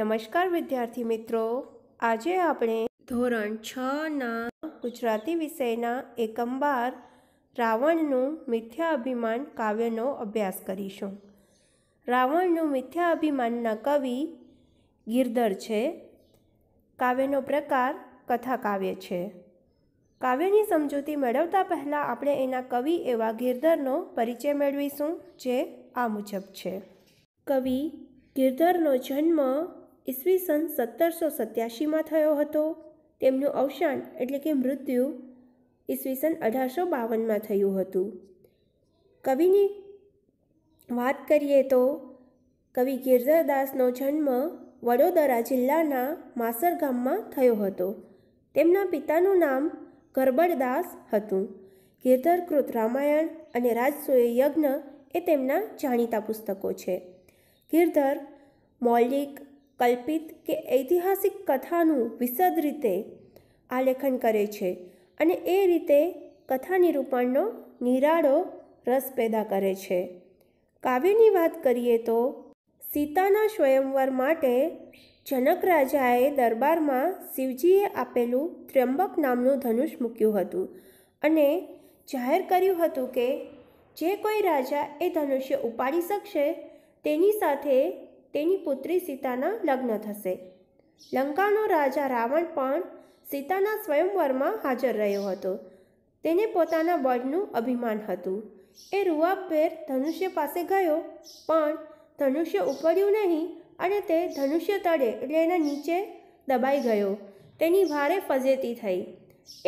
નમસ્કાર વિદ્યાર્થી મિત્રો આજે આપણે ધોરણ છ ના ગુજરાતી વિષયના એકમ બાર રાવણનું મિથ્યા અભિમાન કાવ્યનો અભ્યાસ કરીશું રાવણનું મિથ્યા અભિમાનના કવિ ગિરધર છે કાવ્યનો પ્રકાર કથા કાવ્ય છે કાવ્યની સમજૂતી મેળવતા પહેલાં આપણે એના કવિ એવા ગિરધરનો પરિચય મેળવીશું જે આ મુજબ છે કવિ ગિરધરનો જન્મ ઈસવીસન સત્તરસો સત્યાસીમાં થયો હતો તેમનું અવસાન એટલે કે મૃત્યુ ઈસવીસન અઢારસો બાવનમાં થયું હતું કવિની વાત કરીએ તો કવિ ગિરધરદાસનો જન્મ વડોદરા જિલ્લાના માસર ગામમાં થયો હતો તેમના પિતાનું નામ ગરબડદાસ હતું ગિરધરકૃત રામાયણ અને રાજસૂય યજ્ઞ એ તેમના જાણીતા પુસ્તકો છે ગિરધર મૌલિક કલ્પિત કે ઐતિહાસિક કથાનું વિશદ રીતે આલેખન કરે છે અને એ રીતે કથા નિરૂપણનો નિરાળો રસ પેદા કરે છે કાવ્યની વાત કરીએ તો સીતાના સ્વયંવર માટે જનક રાજાએ દરબારમાં શિવજીએ આપેલું ત્ર્યંબક નામનું ધનુષ મૂક્યું હતું અને જાહેર કર્યું હતું કે જે કોઈ રાજા એ ધનુષ્ય ઉપાડી શકશે તેની સાથે તેની પુત્રી સીતાના લગ્ન થશે લંકાનો રાજા રાવણ પણ સીતાના સ્વયંવરમાં હાજર રહ્યો હતો તેને પોતાના બળનું અભિમાન હતું એ રૂવાબભેર ધનુષ્ય પાસે ગયો પણ ધનુષ્ય ઉપડ્યું નહીં અને તે ધનુષ્ય તળે એટલે એના નીચે દબાઈ ગયો તેની ભારે ફજેતી થઈ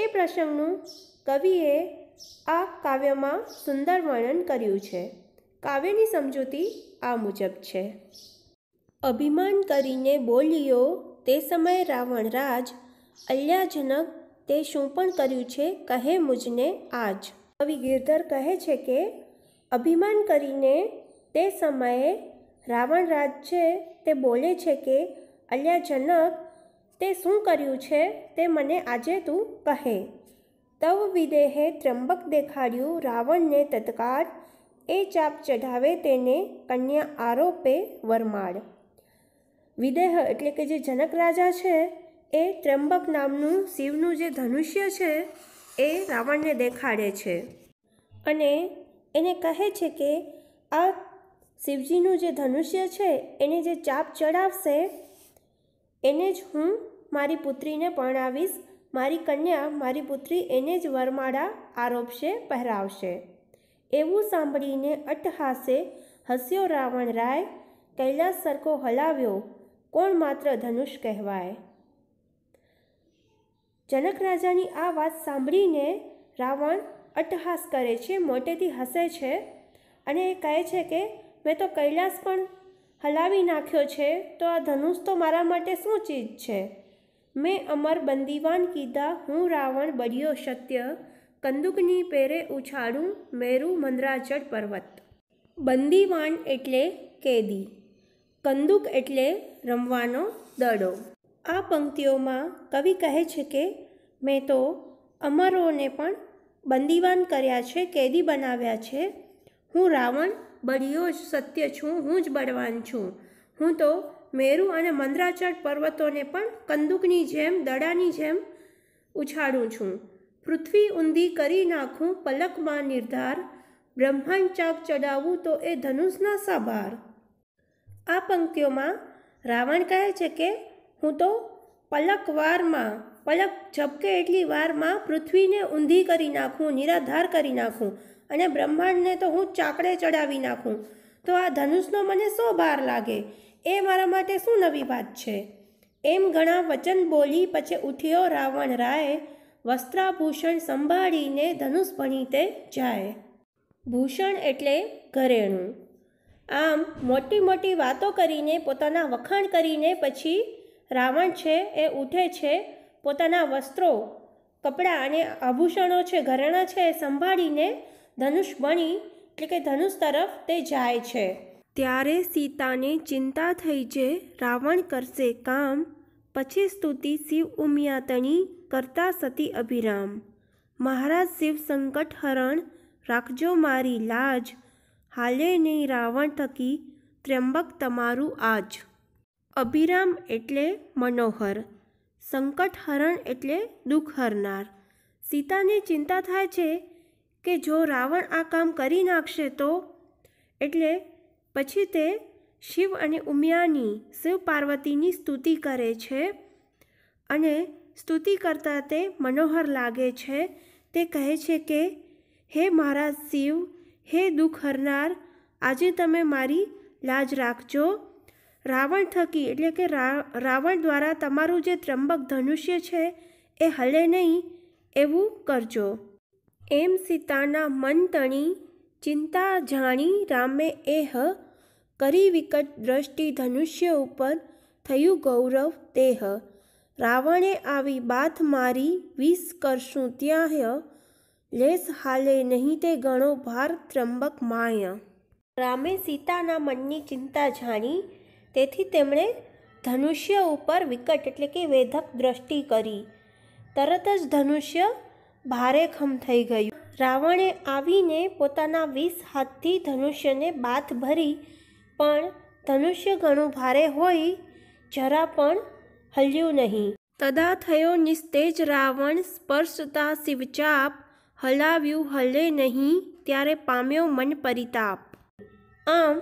એ પ્રસંગનું કવિએ આ કાવ્યમાં સુંદર વર્ણન કર્યું છે કાવ્યની સમજૂતી આ મુજબ છે અભિમાન કરીને બોલ્યો તે સમયે રાવણરાજ અલ્યાજનક તે શું પણ કર્યું છે કહે મુજને આજ કવિ ગિરધર કહે છે કે અભિમાન કરીને તે સમયે રાવણરાજ છે તે બોલે છે કે અલ્યાજનક તે શું કર્યું છે તે મને આજે તું કહે તવ વિદેહે ત્રંબક દેખાડ્યું રાવણને તત્કાળ એ ચાપ ચઢાવે તેને કન્યા આરોપે વરમાડ વિદેહ એટલે કે જે જનક રાજા છે એ ત્રંબક નામનું શિવનું જે ધનુષ્ય છે એ રાવણને દેખાડે છે અને એને કહે છે કે આ શિવજીનું જે ધનુષ્ય છે એને જે ચાપ ચડાવશે એને જ હું મારી પુત્રીને પરણાવીશ મારી કન્યા મારી પુત્રી એને જ વરમાળા આરોપશે પહેરાવશે એવું સાંભળીને અટ્ટહાસે હસ્યો રાવણ રાય કૈલાસ સરખો હલાવ્યો કોણ માત્ર ધનુષ કહેવાય જનક રાજાની આ વાત સાંભળીને રાવણ અટહાસ કરે છે મોટેથી હસે છે અને એ કહે છે કે મેં તો કૈલાસ પણ હલાવી નાખ્યો છે તો આ ધનુષ તો મારા માટે શું ચીજ છે મેં અમર બંદીવાન કીધા હું રાવણ બળ્યો સત્ય કંદુકની પેરે ઉછાળું મેરુ મંદરાચળ પર્વત બંદીવાન એટલે કેદી કંદુક એટલે રમવાનો દડો આ પંક્તિઓમાં કવિ કહે છે કે મેં તો અમરોને પણ બંદીવાન કર્યા છે કેદી બનાવ્યા છે હું રાવણ બળિયો જ સત્ય છું હું જ બળવાન છું હું તો મેરુ અને મંદરાચળ પર્વતોને પણ કંદુકની જેમ દડાની જેમ ઉછાળું છું પૃથ્વી ઊંધી કરી નાખું પલકમાં નિર્ધાર બ્રહ્માંડ ચાક ચડાવું તો એ ધનુષના સાભાર આ પંક્તિઓમાં રાવણ કહે છે કે હું તો પલક વારમાં પલક ઝબકે એટલી વારમાં પૃથ્વીને ઊંધી કરી નાખું નિરાધાર કરી નાખું અને બ્રહ્માંડને તો હું ચાકડે ચડાવી નાખું તો આ ધનુષનો મને શો ભાર લાગે એ મારા માટે શું નવી વાત છે એમ ઘણા વચન બોલી પછી ઉઠ્યો રાવણ રાય વસ્ત્રાભૂષણ સંભાળીને ધનુષ ભણીતે જાય ભૂષણ એટલે ઘરેણું આમ મોટી મોટી વાતો કરીને પોતાના વખાણ કરીને પછી રાવણ છે એ ઉઠે છે પોતાના વસ્ત્રો કપડાં અને આભૂષણો છે ઘરેણાં છે એ સંભાળીને ધનુષ બની એટલે કે ધનુષ તરફ તે જાય છે ત્યારે સીતાને ચિંતા થઈ જે રાવણ કરશે કામ પછી સ્તુતિ શિવ ઉમિયાતણી કરતા સતી અભિરામ મહારાજ શિવ સંકટ હરણ રાખજો મારી લાજ હાલે નહીં રાવણ થકી ત્ર્યંબક તમારું આજ અભિરામ એટલે મનોહર સંકટહરણ એટલે દુઃખ હરનાર સીતાને ચિંતા થાય છે કે જો રાવણ આ કામ કરી નાખશે તો એટલે પછી તે શિવ અને ઉમિયાની શિવ પાર્વતીની સ્તુતિ કરે છે અને સ્તુતિ કરતાં તે મનોહર લાગે છે તે કહે છે કે હે મહારાજ શિવ હે દુઃખ હરનાર આજે તમે મારી લાજ રાખજો રાવણ થકી એટલે કે રાવણ દ્વારા તમારું જે ત્રંબક ધનુષ્ય છે એ હલે નહીં એવું કરજો એમ સીતાના મન તણી ચિંતા જાણી રામે એ હ કરી વિકટ દ્રષ્ટિ ધનુષ્ય ઉપર થયું ગૌરવ તેહ રાવણે આવી બાથ મારી વીસ કરશું ત્યાં હ લેસ હાલે નહીં તે ઘણો ભાર ત્રંબક માયા રામે સીતાના મનની ચિંતા જાણી તેથી તેમણે ધનુષ્ય ઉપર વિકટ એટલે કે વેધક દ્રષ્ટિ કરી તરત જ ધનુષ્ય ભારેખમ થઈ ગયું રાવણે આવીને પોતાના વીસ હાથથી ધનુષ્યને બાથ ભરી પણ ધનુષ્ય ઘણું ભારે હોય જરા પણ હલ્યું નહીં તદા થયો નિસ્તેજ રાવણ સ્પર્શતા શિવચાપ હલાવ્યું હલે નહીં ત્યારે પામ્યો મન પરિતાપ આમ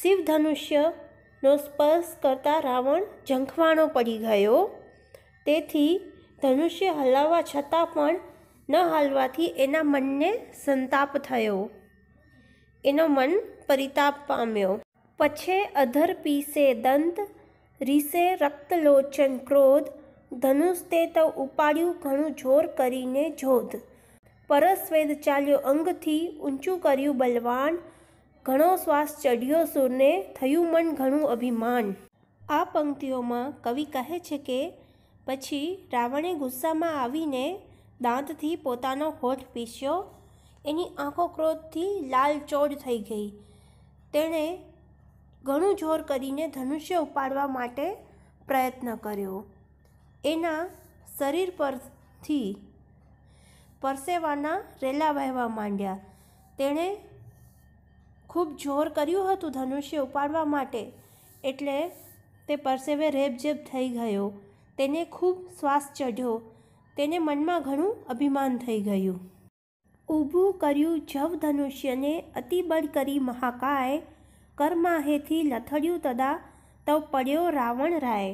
શિવધનુષ્યનો સ્પર્શ કરતાં રાવણ ઝંખવાણો પડી ગયો તેથી ધનુષ્ય હલાવવા છતાં પણ ન હાલવાથી એના મનને સંતાપ થયો એનો મન પરિતાપ પામ્યો પછે અધર પીસે દંત રીસે રક્તલોચન ક્રોધ ધનુષ તે તો ઉપાડ્યું ઘણું જોર કરીને જોધ પરસ્વેદ ચાલ્યો અંગથી ઊંચું કર્યું બલવાન ઘણો શ્વાસ ચઢ્યો સુરને થયું મન ઘણું અભિમાન આ પંક્તિઓમાં કવિ કહે છે કે પછી રાવણે ગુસ્સામાં આવીને દાંતથી પોતાનો હોઠ પીસ્યો એની આંખો ક્રોધથી લાલચોળ થઈ ગઈ તેણે ઘણું જોર કરીને ધનુષ્ય ઉપાડવા માટે પ્રયત્ન કર્યો એના શરીર પરથી પરસેવાના રેલા વહેવા માંડ્યા તેણે ખૂબ જોર કર્યું હતું ધનુષ્ય ઉપાડવા માટે એટલે તે પરસેવે રેબજેબ થઈ ગયો તેને ખૂબ શ્વાસ ચઢ્યો તેને મનમાં ઘણું અભિમાન થઈ ગયું ઊભું કર્યું જવ ધનુષ્યને અતિબળ કરી મહાકાય કરમાહેથી લથડ્યું તદા તવ પડ્યો રાવણ રાય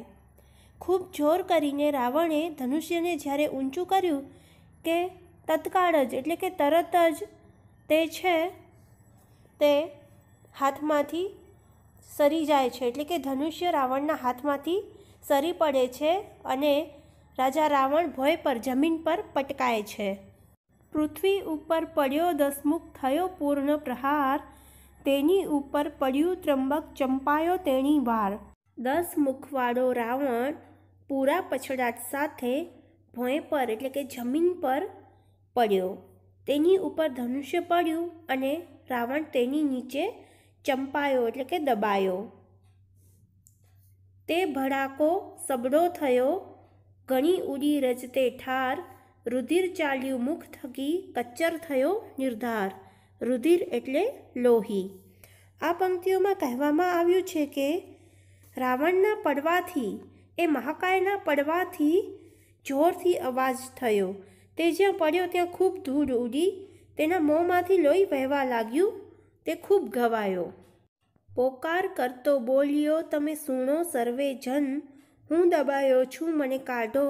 ખૂબ જોર કરીને રાવણે ધનુષ્યને જ્યારે ઊંચું કર્યું કે તત્કાળ જ એટલે કે તરત જ તે છે તે હાથમાંથી સરી જાય છે એટલે કે ધનુષ્ય રાવણના હાથમાંથી સરી પડે છે અને રાજા રાવણ ભય પર જમીન પર પટકાય છે પૃથ્વી ઉપર પડ્યો દસમુખ થયો પૂર્ણ પ્રહાર તેની ઉપર પડ્યું ત્રંબક ચંપાયો તેણી વાર દસ મુખવાળો રાવણ પૂરા પછડાટ સાથે ભોંય પર એટલે કે જમીન પર પડ્યો તેની ઉપર ધનુષ્ય પડ્યું અને રાવણ તેની નીચે ચંપાયો એટલે કે દબાયો તે ભડાકો સબડો થયો ઘણી ઉડી રજતે ઠાર રુધિર ચાલ્યું મુખ થકી કચ્ચર થયો નિર્ધાર રુધિર એટલે લોહી આ પંક્તિઓમાં કહેવામાં આવ્યું છે કે રાવણના પડવાથી એ મહાકાયના પડવાથી જોરથી અવાજ થયો તે જ્યાં પડ્યો ત્યાં ખૂબ ધૂળ ઉડી તેના મોંમાંથી લોહી વહેવા લાગ્યું તે ખૂબ ઘવાયો પોકાર કરતો બોલ્યો તમે સુણો સર્વે જન હું દબાયો છું મને કાઢો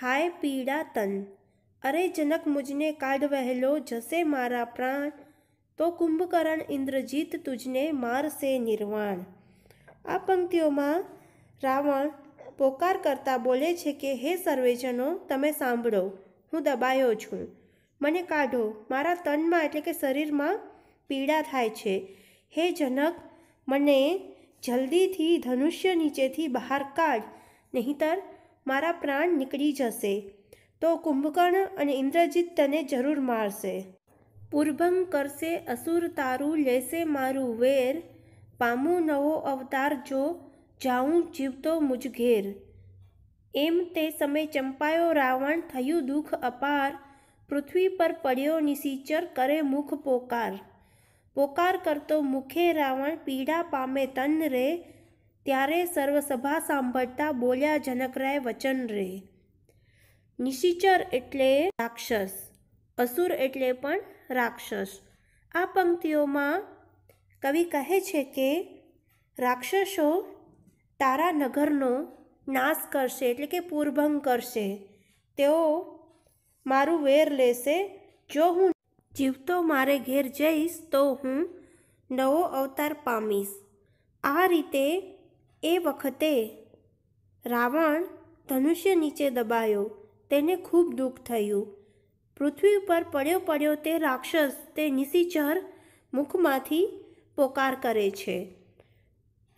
થાય પીડા તન અરે જનક મુજને કાઢ વહેલો જશે મારા પ્રાણ તો કુંભકરણ ઇન્દ્રજીત તુજને મારશે નિર્વાણ આ પંક્તિઓમાં રાવણ પોકાર કરતા બોલે છે કે હે સર્વેજનો તમે સાંભળો હું દબાયો છું મને કાઢો મારા તનમાં એટલે કે શરીરમાં પીડા થાય છે હે જનક મને જલ્દીથી ધનુષ્ય નીચેથી બહાર કાઢ નહીંતર મારા પ્રાણ નીકળી જશે તો કુંભકર્ણ અને ઇન્દ્રજીત તને જરૂર મારશે પૂર્ભંગ કરશે અસુર તારું લેશે મારું વેર પામું નવો અવતાર જો જાઉં જીવતો મુજઘેર એમ તે સમય ચંપાયો રાવણ થયું દુઃખ અપાર પૃથ્વી પર પડ્યો નિસીચર કરે મુખ પોકાર પોકાર કરતો મુખે રાવણ પીડા પામે તન રે ત્યારે સર્વસભા સાંભળતા બોલ્યા જનકરાય વચન રે નિશિચર એટલે રાક્ષસ અસુર એટલે પણ રાક્ષસ આ પંક્તિઓમાં કવિ કહે છે કે રાક્ષસો તારા નગરનો નાશ કરશે એટલે કે પૂર્ભંગ કરશે તેઓ મારું વેર લેશે જો હું જીવતો મારે ઘેર જઈશ તો હું નવો અવતાર પામીશ આ રીતે એ વખતે રાવણ ધનુષ્ય નીચે દબાયો તેને ખૂબ દુઃખ થયું પૃથ્વી ઉપર પડ્યો પડ્યો તે રાક્ષસ તે નિસિચર મુખમાંથી પોકાર કરે છે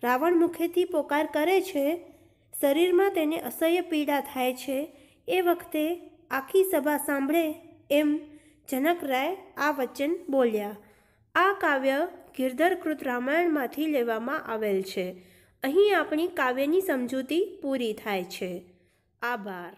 રાવણ મુખેથી પોકાર કરે છે શરીરમાં તેને અસહ્ય પીડા થાય છે એ વખતે આખી સભા સાંભળે એમ જનકરાય આ વચન બોલ્યા આ કાવ્ય ગિરધરકૃત રામાયણમાંથી લેવામાં આવેલ છે અહીં આપણી કાવ્યની સમજૂતી પૂરી થાય છે આભાર